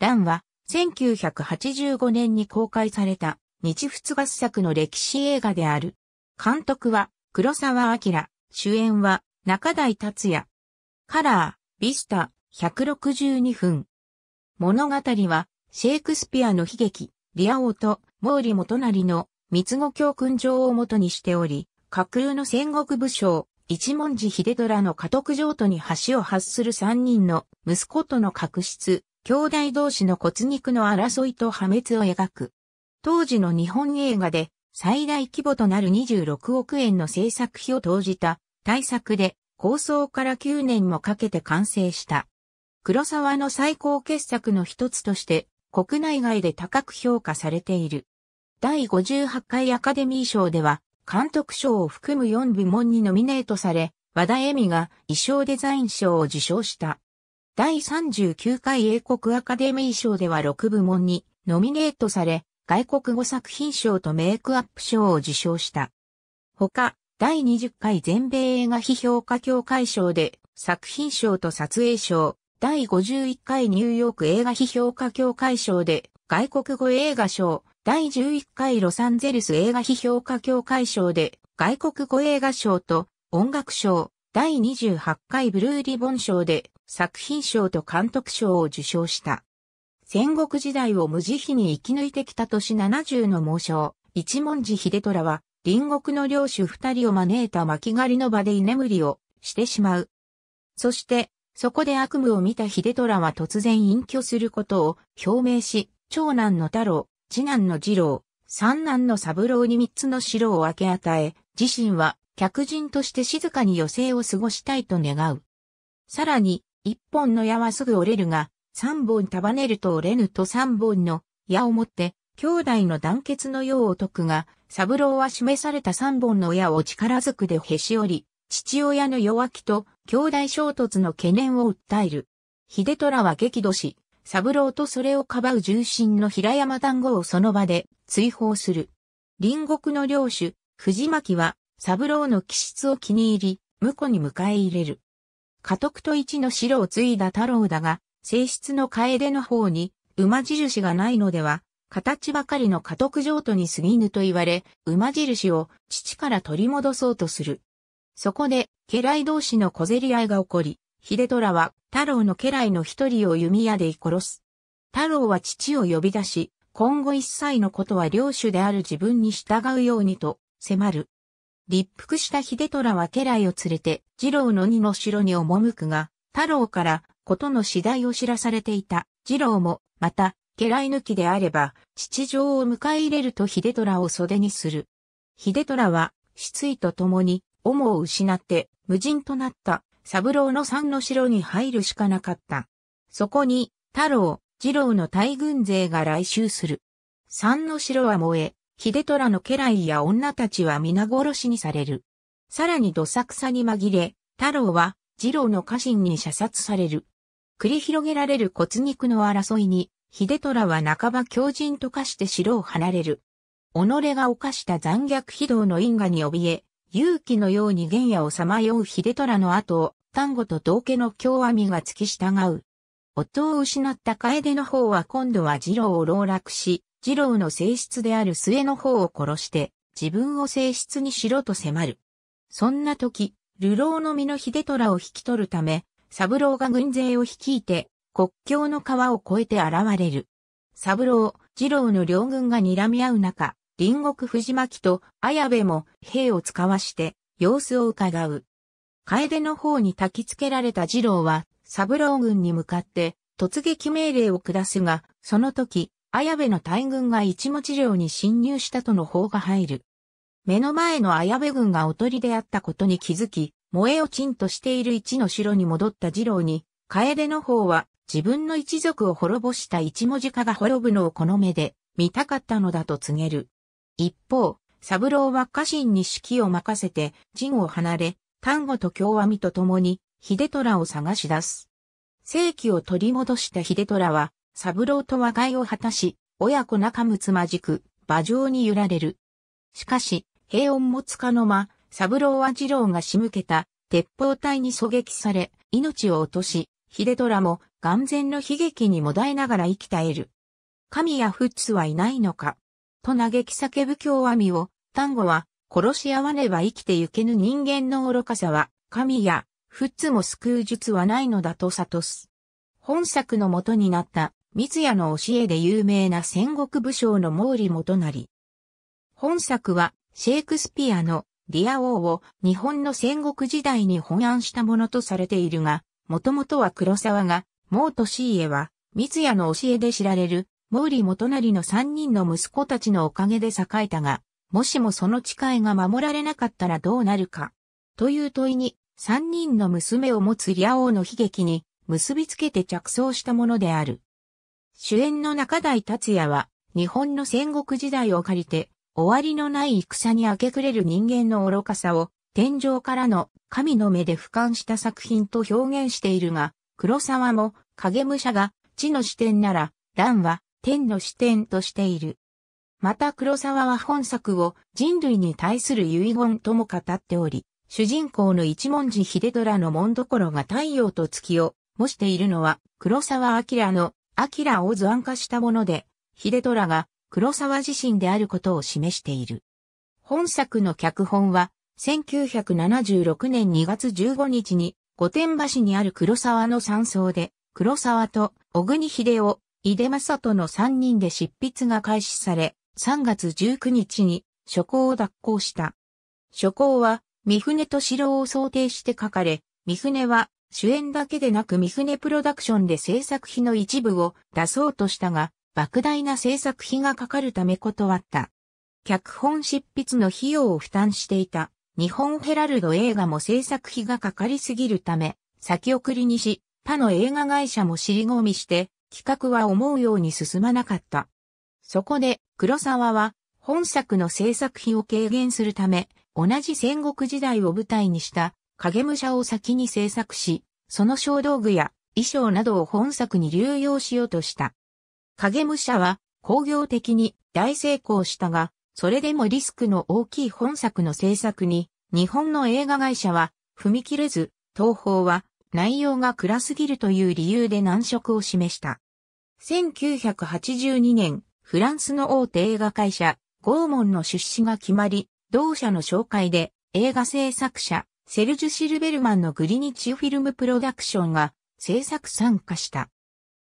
ランは、1985年に公開された、日仏合作の歴史映画である。監督は、黒沢明、主演は、中台達也。カラー、ビスタ、162分。物語は、シェイクスピアの悲劇、リア王と、毛利元成の、三つ子教訓状をもとにしており、架空の戦国武将、一文字秀虎の家督譲渡に橋を発する三人の息子との確執、兄弟同士の骨肉の争いと破滅を描く。当時の日本映画で最大規模となる26億円の制作費を投じた大作で構想から9年もかけて完成した。黒沢の最高傑作の一つとして国内外で高く評価されている。第58回アカデミー賞では監督賞を含む4部門にノミネートされ、和田恵美が衣装デザイン賞を受賞した。第39回英国アカデミー賞では6部門にノミネートされ、外国語作品賞とメイクアップ賞を受賞した。他、第20回全米映画批評家協会賞で作品賞と撮影賞、第51回ニューヨーク映画批評家協会賞で外国語映画賞、第11回ロサンゼルス映画批評家協会賞で外国語映画賞と音楽賞、第28回ブルーリボン賞で作品賞と監督賞を受賞した。戦国時代を無慈悲に生き抜いてきた年70の猛将、一文字秀虎は、隣国の領主二人を招いた巻狩りの場で居眠りをしてしまう。そして、そこで悪夢を見た秀虎は突然隠居することを表明し、長男の太郎、次男の次郎、三男の三郎に三つの城を分け与え、自身は客人として静かに余生を過ごしたいと願う。さらに、一本の矢はすぐ折れるが、三本束ねると折れぬと三本の矢をもって、兄弟の団結の世を説くが、三郎は示された三本の矢を力ずくでへし折り、父親の弱気と兄弟衝突の懸念を訴える。秀虎は激怒し、三郎とそれをかばう重心の平山団子をその場で追放する。隣国の領主、藤巻は、三郎の気質を気に入り、婿に迎え入れる。家督と一の白を継いだ太郎だが、性質の楓の方に、馬印がないのでは、形ばかりの家督譲渡に過ぎぬと言われ、馬印を父から取り戻そうとする。そこで、家来同士の小競り合いが起こり、秀虎は太郎の家来の一人を弓矢で殺す。太郎は父を呼び出し、今後一切のことは領主である自分に従うようにと迫る。立腹した秀虎は家来を連れて、二郎の二の城に赴くが、太郎からことの次第を知らされていた。二郎も、また、家来抜きであれば、父上を迎え入れると秀虎を袖にする。秀虎は、失意と共に、主を失って、無人となった、三郎の三の城に入るしかなかった。そこに、太郎、二郎の大軍勢が来襲する。三の城は燃え、秀虎の家来や女たちは皆殺しにされる。さらにどさくさに紛れ、太郎は二郎の家臣に射殺される。繰り広げられる骨肉の争いに、秀虎は半ば狂人と化して城を離れる。己が犯した残虐非道の因果に怯え、勇気のように原野をさまよう秀虎の後を、丹後と道家の京阿弥が付き従う。夫を失った楓の方は今度は次郎を籠絡し、二郎の性質である末の方を殺して、自分を性質にしろと迫る。そんな時、流浪の身の秀虎を引き取るため、三郎が軍勢を率いて、国境の川を越えて現れる。三郎、二郎の両軍が睨み合う中、隣国藤巻と綾部も兵を使わして様子を伺う。楓の方に焚き付けられた二郎は、三郎軍に向かって突撃命令を下すが、その時、綾部の大軍が一持領に侵入したとの方が入る。目の前の綾部軍がおとりであったことに気づき、萌えをちんとしている一の城に戻った二郎に、楓の方は自分の一族を滅ぼした一文字化が滅ぶのをこの目で見たかったのだと告げる。一方、三郎は家臣に指揮を任せて、陣を離れ、丹後と京阿弥と共に、秀虎を探し出す。正規を取り戻した秀虎は、三郎と和解を果たし、親子仲睦まじく、馬上に揺られる。しかし、平穏もつかの間、三郎は二郎が仕向けた、鉄砲隊に狙撃され、命を落とし、秀虎も、眼前の悲劇にもだえながら生きたえる。神やフッツはいないのか。と嘆き叫ぶ京阿弥を、丹後は、殺し合わねば生きてゆけぬ人間の愚かさは、神や、フッツも救う術はないのだと悟す。本作の元になった三谷の教えで有名な戦国武将の毛利元成。本作はシェイクスピアのディア王を日本の戦国時代に翻案したものとされているが、もともとは黒沢が、毛利家は、三谷の教えで知られる、毛利元成の三人の息子たちのおかげで栄えたが、もしもその誓いが守られなかったらどうなるか。という問いに、三人の娘を持つリア王の悲劇に結びつけて着想したものである。主演の中台達也は、日本の戦国時代を借りて、終わりのない戦に明け暮れる人間の愚かさを、天井からの神の目で俯瞰した作品と表現しているが、黒沢も影武者が地の視点なら、乱は天の視点としている。また黒沢は本作を人類に対する遺言とも語っており、主人公の一文字秀虎の門所が太陽と月を模しているのは黒沢明の明を図案化したもので、秀虎が黒沢自身であることを示している。本作の脚本は、1976年2月15日に、御殿場市にある黒沢の山荘で、黒沢と小国秀夫、井出正人の3人で執筆が開始され、3月19日に書稿を脱稿した。書稿は、三船敏郎を想定して書かれ、三船は主演だけでなく三船プロダクションで制作費の一部を出そうとしたが、莫大な制作費がかかるため断った。脚本執筆の費用を負担していた日本ヘラルド映画も制作費がかかりすぎるため、先送りにし、他の映画会社も尻込みして、企画は思うように進まなかった。そこで、黒沢は、本作の制作費を軽減するため、同じ戦国時代を舞台にした影武者を先に制作し、その小道具や衣装などを本作に流用しようとした。影武者は工業的に大成功したが、それでもリスクの大きい本作の制作に、日本の映画会社は踏み切れず、東宝は内容が暗すぎるという理由で難色を示した。1982年、フランスの大手映画会社、ゴーモンの出資が決まり、同社の紹介で映画制作者、セルジュ・シルベルマンのグリニッチフィルムプロダクションが制作参加した。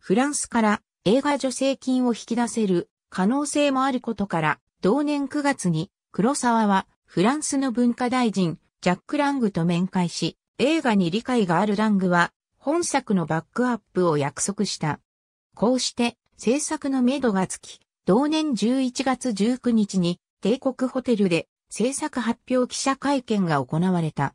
フランスから映画助成金を引き出せる可能性もあることから、同年9月に黒沢はフランスの文化大臣ジャック・ラングと面会し、映画に理解があるラングは本作のバックアップを約束した。こうして制作のめどがつき、同年11月19日に帝国ホテルで制作発表記者会見が行われた。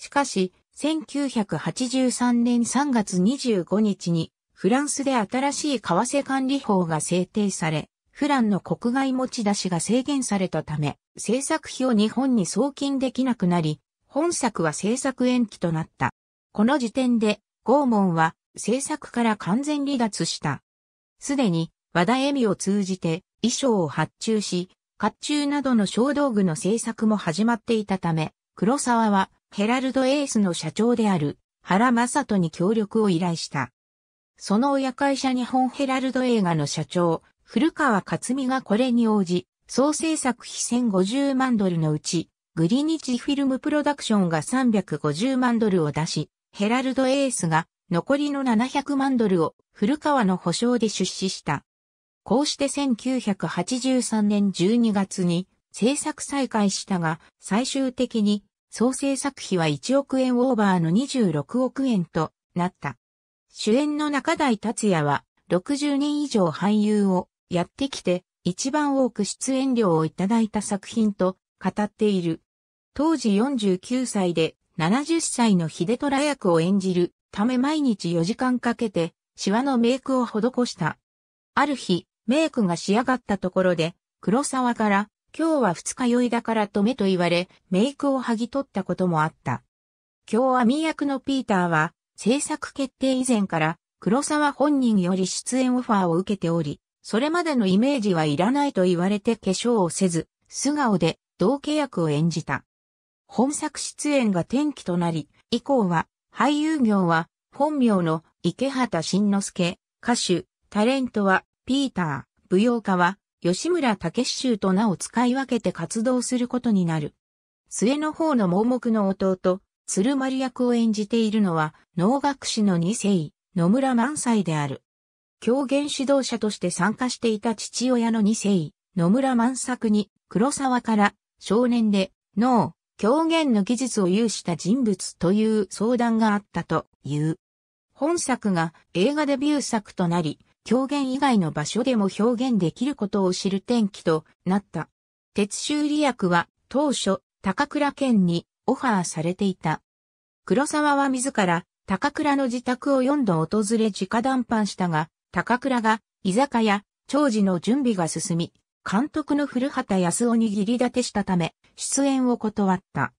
しかし、1983年3月25日に、フランスで新しい為替管理法が制定され、フランの国外持ち出しが制限されたため、制作費を日本に送金できなくなり、本作は制作延期となった。この時点で、ゴーモンは制作から完全離脱した。すでに、和田恵美を通じて衣装を発注し、甲冑などの小道具の制作も始まっていたため、黒沢はヘラルドエースの社長である原正人に協力を依頼した。その親会社日本ヘラルド映画の社長、古川克美がこれに応じ、総制作費1050万ドルのうち、グリニチフィルムプロダクションが350万ドルを出し、ヘラルドエースが残りの700万ドルを古川の保証で出資した。こうして1983年12月に制作再開したが、最終的に総制作費は1億円オーバーの26億円となった。主演の中台達也は60年以上俳優をやってきて一番多く出演料をいただいた作品と語っている。当時49歳で70歳の秀虎役を演じるため毎日4時間かけてシワのメイクを施した。ある日、メイクが仕上がったところで黒沢から今日は二日酔いだから止めと言われ、メイクを剥ぎ取ったこともあった。今日網役のピーターは、制作決定以前から、黒沢本人より出演オファーを受けており、それまでのイメージはいらないと言われて化粧をせず、素顔で同契約を演じた。本作出演が転機となり、以降は、俳優業は、本名の池畑慎之介、歌手、タレントは、ピーター、舞踊家は、吉村武州と名を使い分けて活動することになる。末の方の盲目の弟、鶴丸役を演じているのは、能楽師の二世、野村万歳である。狂言指導者として参加していた父親の二世、野村万作に、黒沢から少年で、能、狂言の技術を有した人物という相談があったという。本作が映画デビュー作となり、表現以外の場所でも表現できることを知る転機となった。鉄修理役は当初高倉健にオファーされていた。黒沢は自ら高倉の自宅を4度訪れ直談判したが、高倉が居酒屋、長寿の準備が進み、監督の古畑康夫に義理立てしたため、出演を断った。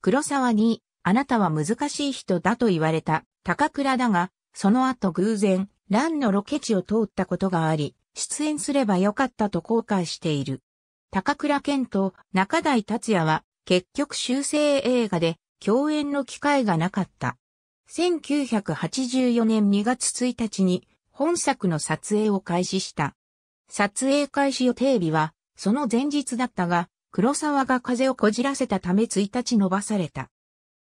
黒沢に、あなたは難しい人だと言われた高倉だが、その後偶然、ランのロケ地を通ったことがあり、出演すればよかったと後悔している。高倉健と中台達也は結局修正映画で共演の機会がなかった。1984年2月1日に本作の撮影を開始した。撮影開始予定日はその前日だったが、黒沢が風をこじらせたため1日伸ばされた。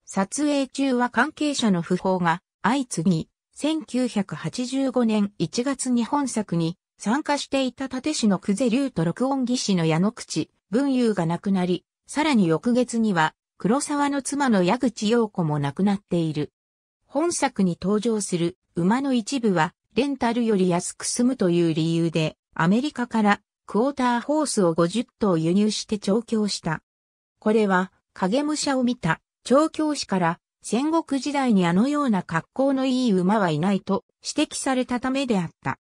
撮影中は関係者の訃報が相次ぎ、1985年1月に本作に参加していた立石の久世龍と録音技師の矢野口文雄が亡くなり、さらに翌月には黒沢の妻の矢口陽子も亡くなっている。本作に登場する馬の一部はレンタルより安く済むという理由でアメリカからクォーターホースを50頭輸入して調教した。これは影武者を見た調教師から戦国時代にあのような格好のいい馬はいないと指摘されたためであった。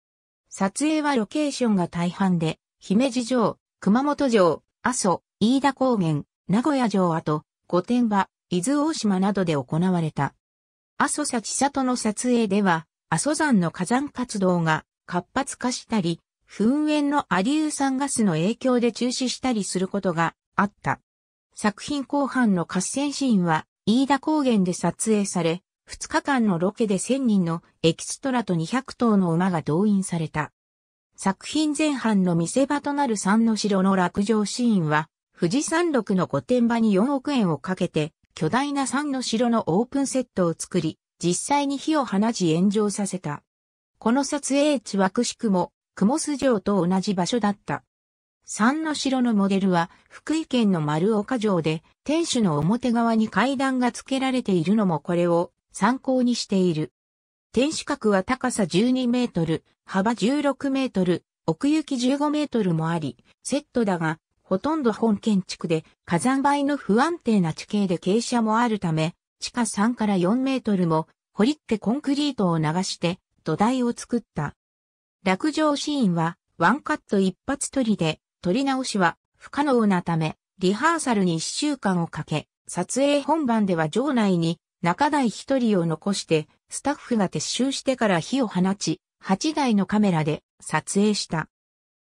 撮影はロケーションが大半で、姫路城、熊本城、阿蘇、飯田高原、名古屋城跡、御殿場、伊豆大島などで行われた。阿蘇佐千里の撮影では、阿蘇山の火山活動が活発化したり、噴煙のアリウ酸ガスの影響で中止したりすることがあった。作品後半の合戦シーンは、飯田高原で撮影され、2日間のロケで1000人のエキストラと200頭の馬が動員された。作品前半の見せ場となる三の城の落城シーンは、富士山麓の御殿場に4億円をかけて、巨大な三の城のオープンセットを作り、実際に火を放ち炎上させた。この撮影地はくしくも、雲須城と同じ場所だった。三の城のモデルは福井県の丸岡城で天守の表側に階段が付けられているのもこれを参考にしている。天守閣は高さ12メートル、幅16メートル、奥行き15メートルもあり、セットだが、ほとんど本建築で火山灰の不安定な地形で傾斜もあるため、地下3から4メートルも掘りってコンクリートを流して土台を作った。落城シーンはワンカット一発撮りで撮り直しは不可能なため、リハーサルに1週間をかけ、撮影本番では場内に中台1人を残して、スタッフが撤収してから火を放ち、8台のカメラで撮影した。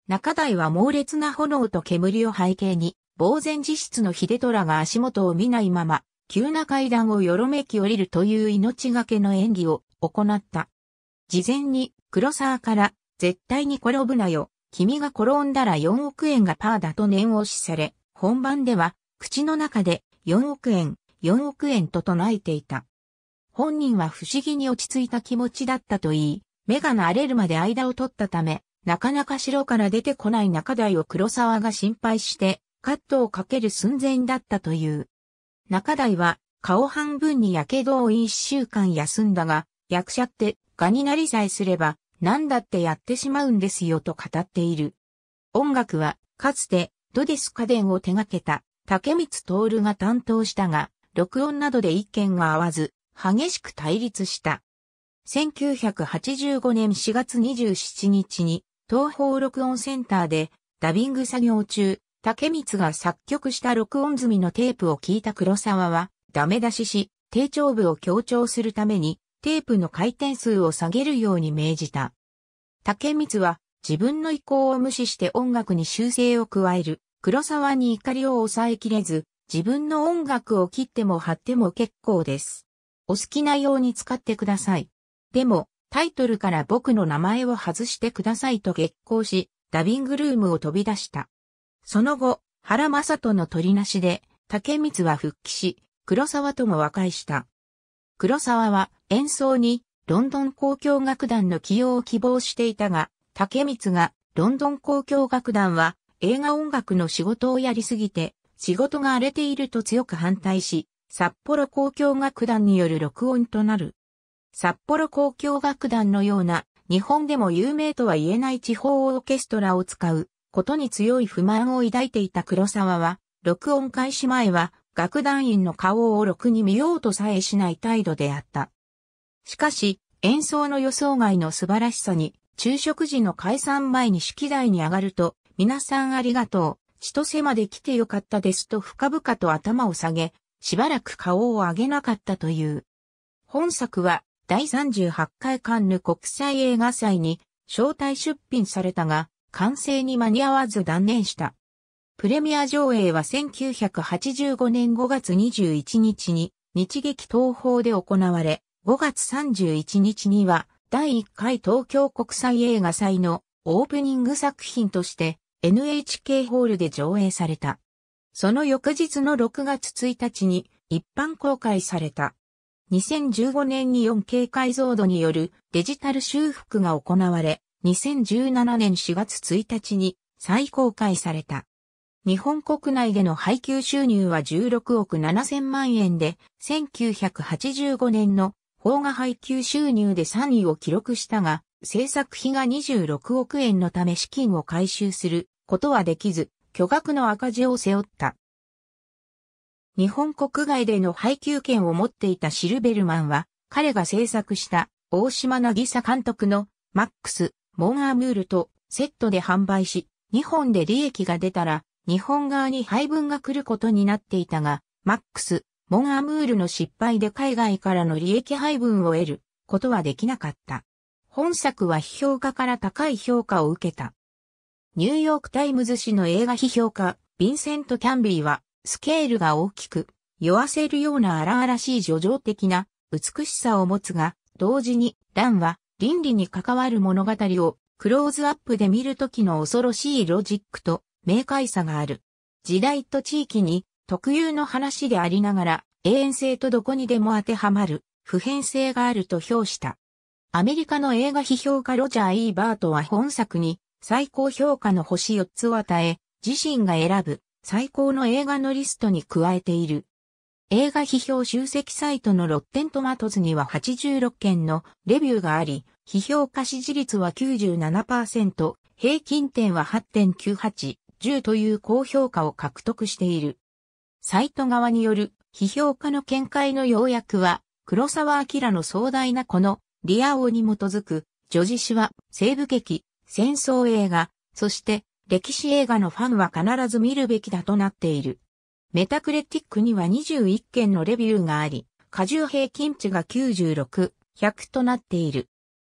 中台は猛烈な炎と煙を背景に、呆然自失の秀虎が足元を見ないまま、急な階段をよろめき降りるという命がけの演技を行った。事前に黒沢から絶対に転ぶなよ君が転んだら4億円がパーだと念押しされ、本番では、口の中で4億円、4億円と唱えていた。本人は不思議に落ち着いた気持ちだったといい、目が慣れるまで間を取ったため、なかなか城から出てこない中台を黒沢が心配して、カットをかける寸前だったという。中台は、顔半分に火傷を一週間休んだが、役者って、ガになりさえすれば、何だってやってしまうんですよと語っている。音楽は、かつて、ドディス家電を手掛けた、竹光徹が担当したが、録音などで意見が合わず、激しく対立した。1985年4月27日に、東方録音センターで、ダビング作業中、竹光が作曲した録音済みのテープを聞いた黒沢は、ダメ出しし、低調部を強調するために、テープの回転数を下げるように命じた。竹光は自分の意向を無視して音楽に修正を加える。黒沢に怒りを抑えきれず、自分の音楽を切っても貼っても結構です。お好きなように使ってください。でも、タイトルから僕の名前を外してくださいと激高し、ダビングルームを飛び出した。その後、原正人の取りなしで、竹光は復帰し、黒沢とも和解した。黒沢は演奏にロンドン交響楽団の起用を希望していたが、竹光がロンドン交響楽団は映画音楽の仕事をやりすぎて仕事が荒れていると強く反対し、札幌交響楽団による録音となる。札幌交響楽団のような日本でも有名とは言えない地方オーケストラを使うことに強い不満を抱いていた黒沢は、録音開始前は楽団員の顔をろくに見ようとさえしない態度であった。しかし、演奏の予想外の素晴らしさに、昼食時の解散前に式台に上がると、皆さんありがとう、千歳まで来てよかったですと深々と頭を下げ、しばらく顔を上げなかったという。本作は、第38回カンヌ国際映画祭に招待出品されたが、完成に間に合わず断念した。プレミア上映は1985年5月21日に日劇東宝で行われ、5月31日には第1回東京国際映画祭のオープニング作品として NHK ホールで上映された。その翌日の6月1日に一般公開された。2015年に 4K 解像度によるデジタル修復が行われ、2017年4月1日に再公開された。日本国内での配給収入は16億7000万円で、1985年の邦画配給収入で3位を記録したが、制作費が26億円のため資金を回収することはできず、巨額の赤字を背負った。日本国外での配給権を持っていたシルベルマンは、彼が制作した大島渚監督のマックス・モンアームールとセットで販売し、日本で利益が出たら日本側に配分が来ることになっていたが、マックス・モンアムールの失敗で海外からの利益配分を得ることはできなかった。本作は批評家から高い評価を受けた。ニューヨークタイムズ誌の映画批評家、ヴィンセント・キャンビーは、スケールが大きく、酔わせるような荒々しい叙情的な美しさを持つが、同時に、ランは倫理に関わる物語をクローズアップで見るときの恐ろしいロジックと明快さがある。時代と地域に特有の話でありながら、永遠性とどこにでも当てはまる、普遍性があると評した。アメリカの映画批評家ロジャー・イーバートは本作に最高評価の星4つを与え、自身が選ぶ最高の映画のリストに加えている。映画批評集積サイトのロッテントマトズには86件のレビューがあり、批評家支持率は97%、平均点は8.98、10という高評価を獲得している。サイト側による批評家の見解の要約は、黒沢明の壮大なこのリア王に基づく、女子詩は西部劇、戦争映画、そして歴史映画のファンは必ず見るべきだとなっている。メタクレティックには21件のレビューがあり、過重平均値が96、100となっている。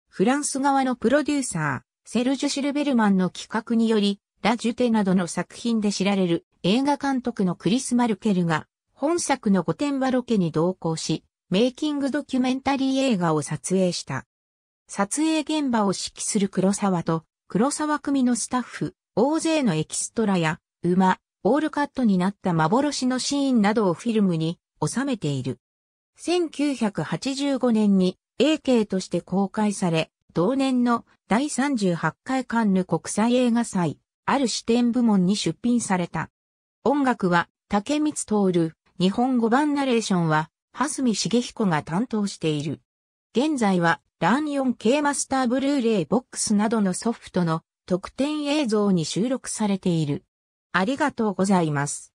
フランス側のプロデューサー、セルジュ・シルベルマンの企画により、ラ・ジュテなどの作品で知られる映画監督のクリス・マルケルが本作の御殿場ロケに同行し、メイキングドキュメンタリー映画を撮影した。撮影現場を指揮する黒沢と黒沢組のスタッフ、大勢のエキストラや馬、オールカットになった幻のシーンなどをフィルムに収めている。1985年に AK として公開され、同年の第38回カンヌ国際映画祭、ある視点部門に出品された。音楽は、竹光徹、日本語版ナレーションは、蓮見茂彦が担当している。現在は、ラン 4K マスターブルーレイボックスなどのソフトの特典映像に収録されている。ありがとうございます。